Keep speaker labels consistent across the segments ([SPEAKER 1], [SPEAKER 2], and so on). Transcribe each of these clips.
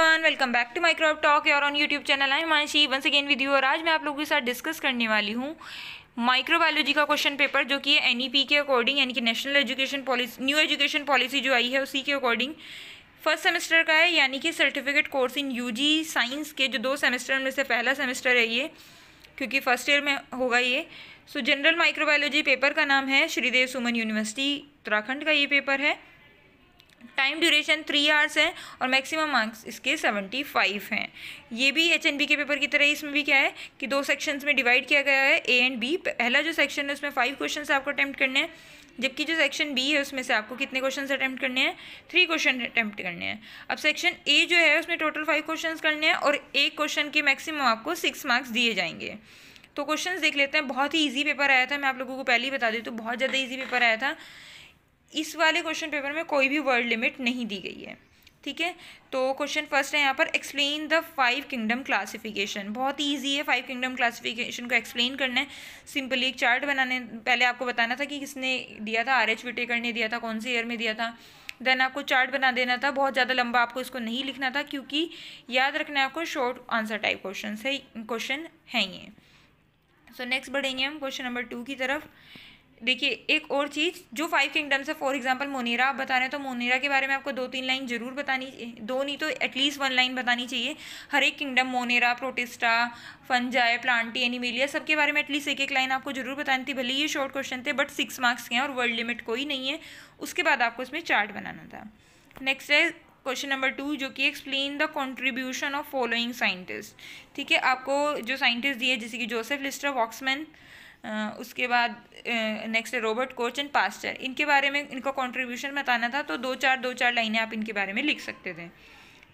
[SPEAKER 1] everyone welcome back to Microbe Talk your on YouTube channel I she once again with you और आज मैं आप लोगों के साथ डिस्कस करने वाली हूँ माइक्रोबायोलॉजी का क्वेश्चन पेपर जो कि एन ई पी के अकॉर्डिंग यानी कि national education policy new education policy जो आई है उसी के अकॉर्डिंग फर्स्ट सेमेस्टर का है यानी कि certificate course in U G science के जो दो सेमेस्टर में से पहला सेमेस्टर है ये क्योंकि फर्स्ट ईयर में होगा ये सो जनरल माइक्रोबायोलॉजी पेपर का नाम है श्रीदेव सुमन यूनिवर्सिटी उत्तराखंड का ये पेपर है टाइम ड्यूरेशन थ्री आवर्स है और मैक्सिमम मार्क्स इसके सेवेंटी फाइव हैं ये भी एच के पेपर की तरह इसमें भी क्या है कि दो सेक्शंस में डिवाइड किया गया है ए एंड बी पहला जो सेक्शन है उसमें फाइव क्वेश्चन आपको अटैम्प्ट करने हैं जबकि जो सेक्शन बी है उसमें से आपको कितने क्वेश्चन अटैम्प्ट करने हैं थ्री क्वेश्चन अटैम्प्ट करने हैं अब सेक्शन ए जो है उसमें टोटल फाइव क्वेश्चन करने हैं और एक क्वेश्चन के मैक्सिमम आपको सिक्स मार्क्स दिए जाएंगे तो क्वेश्चंस देख लेते हैं बहुत ही इजी पेपर आया था मैं आप लोगों को पहले ही बता दी हूँ तो बहुत ज़्यादा इजी पेपर आया था इस वाले क्वेश्चन पेपर में कोई भी वर्ड लिमिट नहीं दी गई है ठीक है तो क्वेश्चन फर्स्ट है यहाँ पर explain the five kingdom classification बहुत इजी ईजी है फाइव किंगडम क्लासिफिकेशन को एक्सप्लेन करना है सिंपली एक चार्ट बनाने पहले आपको बताना था कि किसने दिया था आर एच विटेकर ने दिया था कौन से ईयर में दिया था देन आपको चार्ट बना देना था बहुत ज़्यादा लंबा आपको इसको नहीं लिखना था क्योंकि याद रखना है आपको शॉर्ट आंसर टाइप क्वेश्चन है क्वेश्चन हैं ये सो नेक्स्ट बढ़ेंगे हम क्वेश्चन नंबर टू की तरफ देखिए एक और चीज़ जो फाइव किंगडम्स है फॉर एग्जांपल मोनेरा आप बता रहे हैं तो मोनेरा के बारे में आपको दो तीन लाइन जरूर बतानी दो नहीं तो एटलीस्ट वन लाइन बतानी चाहिए हर एक kingdom Monera Protista Fungi Plantae Animalia सबके बारे में एटलीस्ट एक एक लाइन आपको जरूर बतानी थी भले ये शॉर्ट क्वेश्चन थे बट सिक्स मार्क्स के हैं और वर्ल्ड लिमिट कोई नहीं है उसके बाद आपको इसमें चार्ट बनाना था नेक्स्ट है क्वेश्चन नंबर टू जो कि explain the contribution of following scientist ठीक है आपको जो साइंटिस्ट दिए जैसे कि जोसेफ लिस्टर वॉक्समैन उसके बाद नेक्स्ट है रॉबर्ट कोच एंड पास्टर इनके बारे में इनका कंट्रीब्यूशन बताना था तो दो चार दो चार लाइनें आप इनके बारे में लिख सकते थे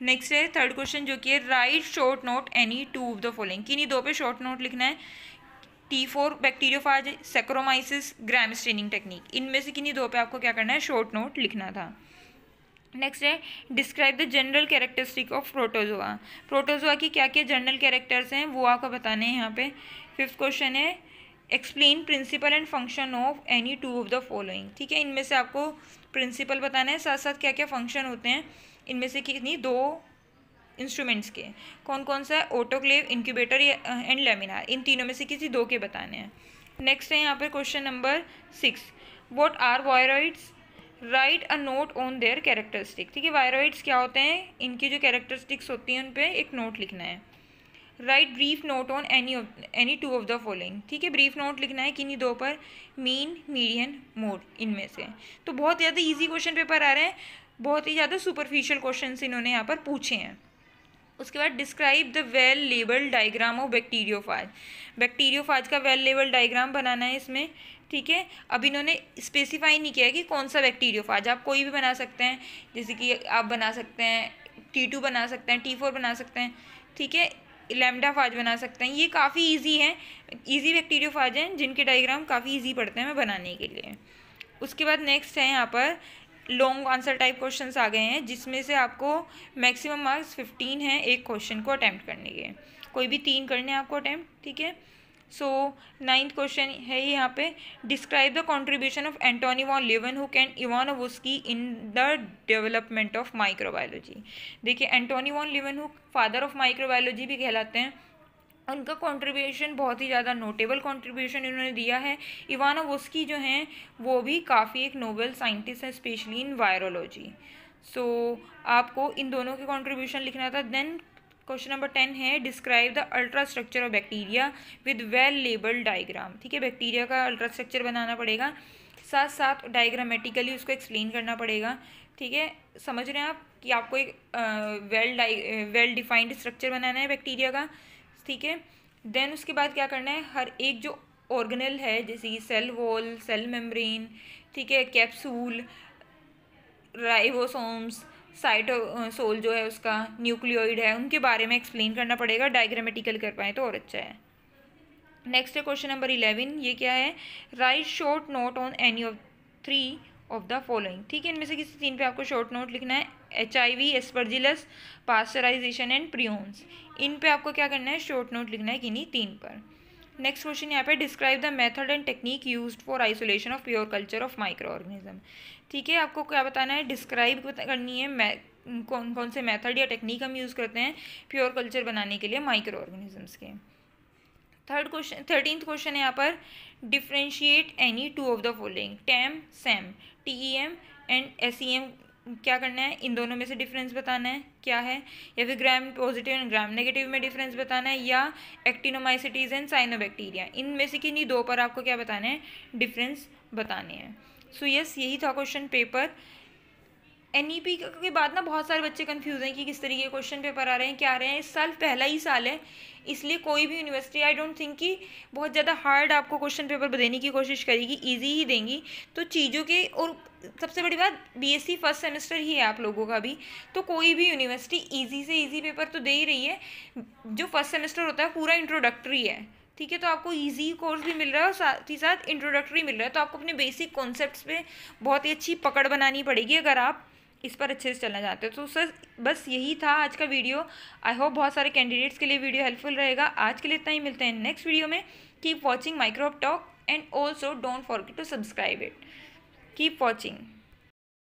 [SPEAKER 1] नेक्स्ट है थर्ड क्वेश्चन जो कि है write short note any two of the following किन्हीं दो पे शॉर्ट नोट लिखना है T four bacteriophage Saccharomyces gram staining technique इनमें से किन्हीं दो पे आपको क्या करना है शॉर्ट नोट लिखना था नेक्स्ट है describe the general characteristic of protozoa protozoa की क्या क्या जनरल कैरेक्टर्स हैं वो आपको बताने हैं यहाँ पे फिफ्थ क्वेश्चन है explain principle and function of any two of the following ठीक है इनमें से आपको प्रिंसिपल बताना है साथ साथ क्या क्या फंक्शन होते हैं इनमें से कितनी दो इंस्ट्रूमेंट्स के कौन कौन सा है ऑटोक्लेव इनक्यूबेटर एंड लेमिनार इन तीनों में से किसी दो के बताने हैं नेक्स्ट है यहाँ पर question number six what are viroids write a note on their characteristic ठीक है वायरॉइड्स क्या होते हैं इनकी जो कैरेक्टरिस्टिक्स होती हैं उन पर एक नोट लिखना है write brief note on any any two of the following ठीक है ब्रीफ नोट लिखना है किन्हीं दो पर मीन मीडियन मोड इनमें से तो बहुत ज़्यादा ईजी क्वेश्चन पेपर आ रहे हैं बहुत ही ज़्यादा सुपरफिशियल क्वेश्चन इन्होंने यहाँ पर पूछे हैं उसके बाद describe the well label diagram of bacteriophage bacteriophage का वेल लेबल डायग्राम बनाना है इसमें ठीक है अब इन्होंने स्पेसिफाई नहीं किया कि कौन सा बैक्टीरियोफाज आप कोई भी बना सकते हैं जैसे कि आप बना सकते हैं टी टू बना सकते हैं टी फोर बना सकते हैं ठीक है लेमडा फाज बना सकते हैं ये काफ़ी ईजी है ईजी बैक्टीरियो फाज हैं जिनके डाइग्राम काफ़ी ईजी पड़ते हैं मैं बनाने के लिए उसके बाद नेक्स्ट है यहाँ पर लॉन्ग आंसर टाइप क्वेश्चन आ गए हैं जिसमें से आपको मैक्सिमम मार्क्स फिफ्टीन है एक क्वेश्चन को अटैम्प्ट करने के कोई भी तीन करने हैं आपको अटैम्प्ट ठीक है सो नाइन्थ क्वेश्चन है यहाँ पे describe the contribution of Antonie van हुक and Ivanovsky in the development of microbiology देखिए एंटोनी वॉन हुक फादर ऑफ माइक्रोबायोलॉजी भी कहलाते हैं उनका कंट्रीब्यूशन बहुत ही ज़्यादा नोटेबल कंट्रीब्यूशन इन्होंने दिया है इवानोवोस्की जो हैं वो भी काफ़ी एक नोबल साइंटिस्ट हैं स्पेशली इन वायरोलॉजी सो आपको इन दोनों के कंट्रीब्यूशन लिखना था देन क्वेश्चन नंबर टेन है describe the ultra structure of bacteria with well labelled diagram ठीक है बैक्टीरिया का अल्ट्रा स्ट्रक्चर बनाना पड़ेगा साथ साथ डायग्रामेटिकली उसको एक्सप्लेन करना पड़ेगा ठीक है समझ रहे हैं आप कि आपको एक well die well defined structure बनाना है बैक्टीरिया का ठीक है देन उसके बाद क्या करना है हर एक जो ऑर्गेनल है जैसे कि सेल वॉल सेल मेम्ब्रेन ठीक है कैप्सूल राइबोसोम्स साइट सोल जो है उसका न्यूक्लियोइड है उनके बारे में एक्सप्लेन करना पड़ेगा डायग्रामेटिकल कर पाएँ तो और अच्छा है नेक्स्ट है क्वेश्चन नंबर इलेवन ये क्या है write short note on any of three of the following ठीक है इनमें से किसी तीन पे आपको शॉर्ट नोट लिखना है H I V aspergillus pasteurization and prions इन पे आपको क्या करना है शॉर्ट नोट लिखना है किन्हीं तीन पर नेक्स्ट क्वेश्चन यहाँ पे describe the method and technique used for isolation of pure culture of micro organism ठीक है आपको क्या बताना है डिस्क्राइब करनी है कौन कौन से मेथड या टेक्निक हम यूज़ करते हैं प्योर कल्चर बनाने के लिए माइक्रो ऑर्गेनिजम्स के थर्ड क्वेश्चन थर्टीन क्वेश्चन है यहाँ पर differentiate any two of the following TEM SEM T E M and S E M क्या करना है इन दोनों में से डिफरेंस बताना है क्या है या फिर gram positive and gram negative में डिफरेंस बताना है या एक्टिनोमाइसिटीज एंड साइनोबैक्टीरिया इनमें से किन्हीं दो पर आपको क्या बताना है डिफरेंस बताने हैं सो यस यही था question paper N E P के बाद ना बहुत सारे बच्चे कन्फ्यूज़ हैं कि किस तरीके के क्वेश्चन पेपर आ रहे हैं क्या आ रहे हैं इस साल पहला ही साल है इसलिए कोई भी यूनिवर्सिटी आई डोंट थिंक कि बहुत ज़्यादा हार्ड आपको क्वेश्चन पेपर देने की कोशिश करेगी ईजी ही देंगी तो चीज़ों के और सबसे बड़ी बात बीएससी फर्स्ट सेमेस्टर ही है आप लोगों का भी तो कोई भी यूनिवर्सिटी ईजी से ईजी पेपर तो दे ही रही है जो फर्स्ट सेमेस्टर होता है पूरा इंट्रोडक्टरी है ठीक है तो आपको इजी कोर्स भी मिल रहा है और साथ ही साथ इंट्रोडक्टरी मिल रहा है तो आपको अपने बेसिक कॉन्सेप्ट्स पे बहुत ही अच्छी पकड़ बनानी पड़ेगी अगर आप इस पर अच्छे से चलना चाहते हो तो सर बस यही था आज का वीडियो आई होप बहुत सारे कैंडिडेट्स के लिए वीडियो हेल्पफुल रहेगा आज के लिए इतना ही मिलते हैं नेक्स्ट वीडियो में keep watching Microbe Talk and also don't forget to subscribe it keep watching